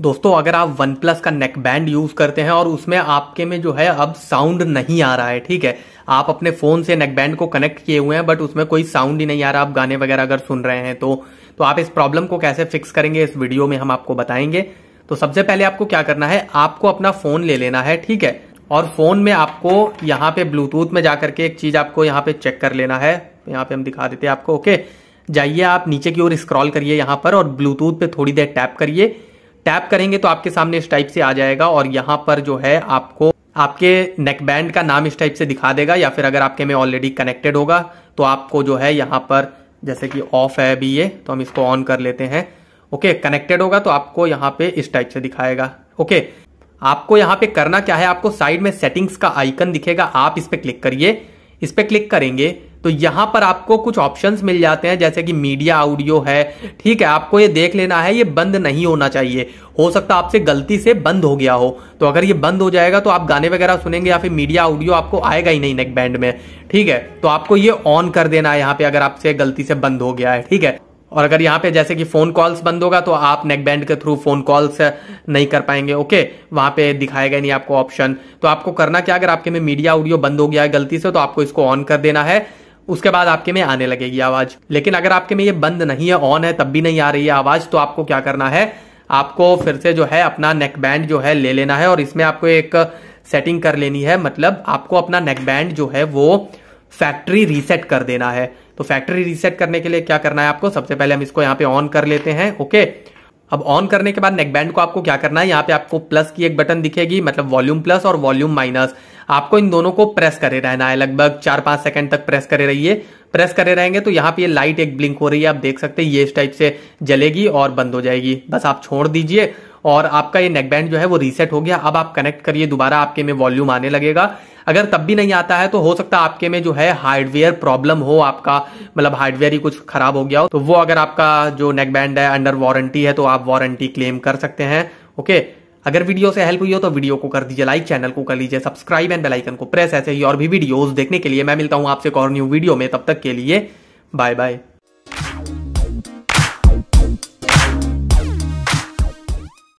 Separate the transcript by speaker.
Speaker 1: दोस्तों अगर आप वन प्लस का नेक बैंड यूज करते हैं और उसमें आपके में जो है अब साउंड नहीं आ रहा है ठीक है आप अपने फोन से नेक बैंड को कनेक्ट किए हुए हैं बट उसमें कोई साउंड ही नहीं आ रहा आप गाने वगैरह अगर सुन रहे हैं तो तो आप इस प्रॉब्लम को कैसे फिक्स करेंगे इस वीडियो में हम आपको बताएंगे तो सबसे पहले आपको क्या करना है आपको अपना फोन ले लेना है ठीक है और फोन में आपको यहाँ पे ब्लूटूथ में जाकर के एक चीज आपको यहाँ पे चेक कर लेना है यहाँ पे हम दिखा देते हैं आपको ओके जाइए आप नीचे की ओर स्क्रॉल करिए यहाँ पर और ब्लूटूथ पे थोड़ी देर टैप करिए टैप करेंगे तो आपके सामने इस टाइप से आ जाएगा और यहाँ पर जो है आपको आपके नेक बैंड का नाम इस टाइप से दिखा देगा या फिर अगर आपके में ऑलरेडी कनेक्टेड होगा तो आपको जो है यहाँ पर जैसे कि ऑफ है अभी ये तो हम इसको ऑन कर लेते हैं ओके कनेक्टेड होगा तो आपको यहाँ पे इस टाइप से दिखाएगा ओके आपको यहाँ पे करना क्या है आपको साइड में सेटिंग्स का आइकन दिखेगा आप इस पर क्लिक करिए इस पर क्लिक करेंगे तो यहां पर आपको कुछ ऑप्शंस मिल जाते हैं जैसे कि मीडिया ऑडियो है ठीक है आपको ये देख लेना है ये बंद नहीं होना चाहिए हो सकता आपसे गलती से बंद हो गया हो तो अगर ये बंद हो जाएगा तो आप गाने वगैरह सुनेंगे या फिर मीडिया ऑडियो आपको आएगा ही नहीं नेक बैंड में ठीक है तो आपको ये ऑन कर देना है यहाँ पे अगर आपसे गलती से बंद हो गया है ठीक है और अगर यहाँ पे जैसे कि फोन कॉल्स बंद होगा तो आप नेक बैंड के थ्रू फोन कॉल्स नहीं कर पाएंगे ओके वहां पे दिखाएगा नहीं आपको ऑप्शन तो आपको करना क्या अगर आपके में मीडिया ऑडियो बंद हो गया है गलती से तो आपको इसको ऑन कर देना है उसके बाद आपके में आने लगेगी आवाज लेकिन अगर आपके में ये बंद नहीं है ऑन है तब भी नहीं आ रही है आवाज तो आपको क्या करना है आपको फिर से जो है अपना नेक बैंड जो है ले लेना है और इसमें आपको एक सेटिंग कर लेनी है मतलब आपको अपना नेक बैंड जो है वो फैक्ट्री रीसेट कर देना है तो फैक्ट्री रीसेट करने के लिए क्या करना है आपको सबसे पहले हम इसको यहाँ पे ऑन कर लेते हैं ओके अब ऑन करने के बाद नेकबैंड को आपको क्या करना है यहाँ पे आपको प्लस की एक बटन दिखेगी मतलब वॉल्यूम प्लस और वॉल्यूम माइनस आपको इन दोनों को प्रेस करे रहना है लगभग चार पांच सेकंड तक प्रेस करे रहिए प्रेस करे रहेंगे तो यहाँ पे ये लाइट एक ब्लिंक हो रही है आप देख सकते हैं ये इस टाइप से जलेगी और बंद हो जाएगी बस आप छोड़ दीजिए और आपका ये नेकबैंड जो है वो रीसेट हो गया अब आप कनेक्ट करिए दोबारा आपके में वॉल्यूम आने लगेगा अगर तब भी नहीं आता है तो हो सकता है आपके में जो है हार्डवेयर प्रॉब्लम हो आपका मतलब हार्डवेयर ही कुछ खराब हो गया हो तो वो अगर आपका जो नेकबैंड है अंडर वारंटी है तो आप वारंटी क्लेम कर सकते हैं ओके अगर वीडियो से हेल्प हुई हो तो वीडियो को कर दीजिए लाइक चैनल को कर लीजिए सब्सक्राइब एंड बेलाइकन को प्रेस ऐसे ही और भी वीडियोज देखने के लिए मैं मिलता हूं आपसे और न्यू वीडियो में तब तक के लिए बाय बाय